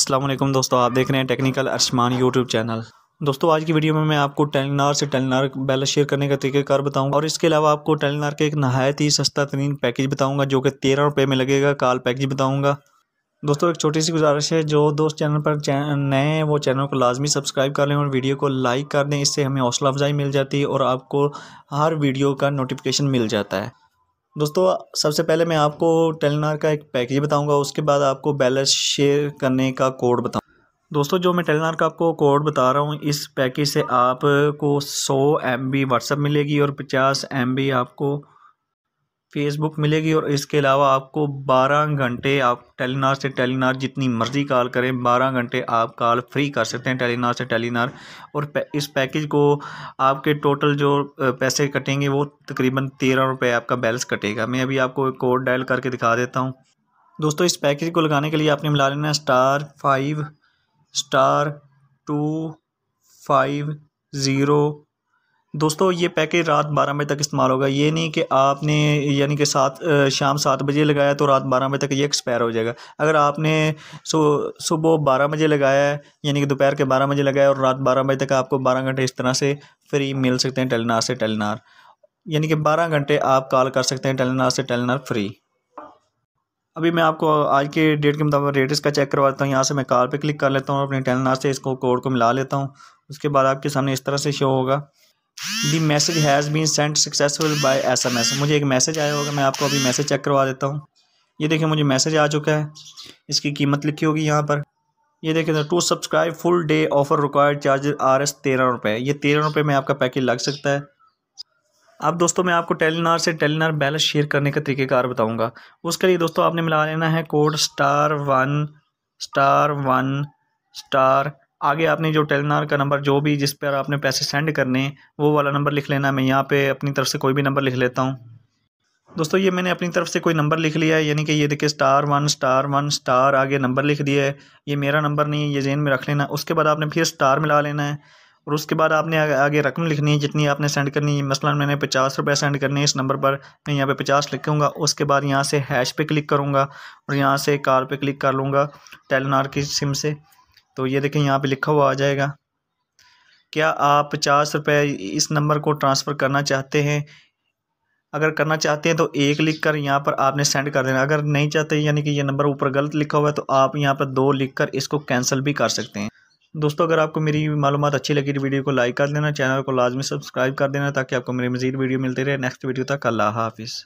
असलम दोस्तों आप देख रहे हैं टेक्निकल अरसमान यूट्यूब चैनल दोस्तों आज की वीडियो में मैं आपको टेलिनार से टेलिनार बैलेंस शेयर करने का कार बताऊंगा और इसके अलावा आपको टेलीनार के एक नहायत ही सस्ता तरीन पैकेज बताऊंगा जो कि तेरह रुपये में लगेगा काल पैकेज बताऊंगा दोस्तों एक छोटी सी गुजारिश है जो दोस्त चैनल पर नए हैं वो चैनल को लाजमी सब्सक्राइब कर लें और वीडियो को लाइक कर दें इससे हमें हौसला अफजाई मिल जाती है और आपको हर वीडियो का नोटिफिकेशन मिल जाता है दोस्तों सबसे पहले मैं आपको टेलीनार का एक पैकेज बताऊंगा उसके बाद आपको बैलेंस शेयर करने का कोड बताऊँ दोस्तों जो मैं टेलीनार का आपको कोड बता रहा हूँ इस पैकेज से आपको 100 एम बी मिलेगी और 50 एम बी आपको फेसबुक मिलेगी और इसके अलावा आपको 12 घंटे आप टेलीनार से टेलीनार जितनी मर्ज़ी कॉल करें 12 घंटे आप कॉल फ्री कर सकते हैं टेलीनार से टेलीनार और इस पैकेज को आपके टोटल जो पैसे कटेंगे वो तकरीबन तेरह रुपये आपका बैलेंस कटेगा मैं अभी आपको कोड डायल करके दिखा देता हूँ दोस्तों इस पैकेज को लगाने के लिए आपने मिला लेना star five star two five zero दोस्तों ये पैकेज रात बारह बजे तक इस्तेमाल होगा ये नहीं कि आपने यानी कि सात शाम सात बजे लगाया तो रात बारह बजे तक ये एक्सपायर हो जाएगा अगर आपने सुबह बारह बजे लगाया है यानी कि दोपहर के बारह बजे लगाया और रात बारह बजे तक आपको बारह घंटे इस तरह से फ्री मिल सकते हैं टेलीनार से टेलीनार यानी कि बारह घंटे आप कॉल कर सकते हैं टेलीनार से टेलीनार फ्री अभी मैं आपको आज के डेट के मुताबिक रेट इसका चेक करवाता हूँ यहाँ से मैं कॉल पर क्लिक कर लेता हूँ अपने टेलनार से इसको कोड को मिला लेता हूँ उसके बाद आपके सामने इस तरह से शो होगा the message has been sent successful by S M S मुझे एक मैसेज आया होगा मैं आपको अभी मैसेज चेक करवा देता हूँ ये देखिए मुझे मैसेज आ चुका है इसकी कीमत लिखी होगी यहाँ पर ये देखिए to subscribe full day offer required charge R S तेरह रुपये ये तेरह रुपये में आपका पैकेज लग सकता है अब दोस्तों मैं आपको टेलीनार से टेलीनार बैलेंस शेयर करने का तरीकेकार बताऊँगा उसके लिए दोस्तों आपने मिला लेना है code star one star one star आगे आपने जो टेलनार का नंबर जो भी जिस पर आपने पैसे सेंड करने वो वाला नंबर लिख लेना मैं यहाँ पे अपनी तरफ से कोई भी नंबर लिख लेता हूँ दोस्तों ये मैंने अपनी तरफ से कोई नंबर लिख लिया है यानी कि ये देखिए star one star one star आगे नंबर लिख दिया है ये मेरा नंबर नहीं है ये जेन में रख लेना उसके बाद आपने फिर स्टार मिला लेना है और उसके बाद आपने आगे रकम लिखनी है जितनी आपने सेंड करनी है मसला मैंने पचास रुपये सेंड करने इस नंबर पर मैं यहाँ पे पचास लिखूँगा उसके बाद यहाँ से हैश पे क्लिक करूँगा और यहाँ से कार पे क्लिक कर लूँगा टेलनार की सिम से तो ये देखें यहाँ पे लिखा हुआ आ जाएगा क्या आप पचास रुपये इस नंबर को ट्रांसफ़र करना चाहते हैं अगर करना चाहते हैं तो एक लिख कर यहाँ पर आपने सेंड कर देना अगर नहीं चाहते यानी कि ये नंबर ऊपर गलत लिखा हुआ है तो आप यहाँ पर दो लिख कर इसको कैंसिल भी कर सकते हैं दोस्तों अगर आपको मेरी मालूम अच्छी लगी तो वीडियो को लाइक कर देना चैनल को लाजमी सब्सक्राइब कर देना ताकि आपको मेरी मजीद वीडियो मिलती रहे नेक्स्ट वीडियो तक अल्लाह हाफिज़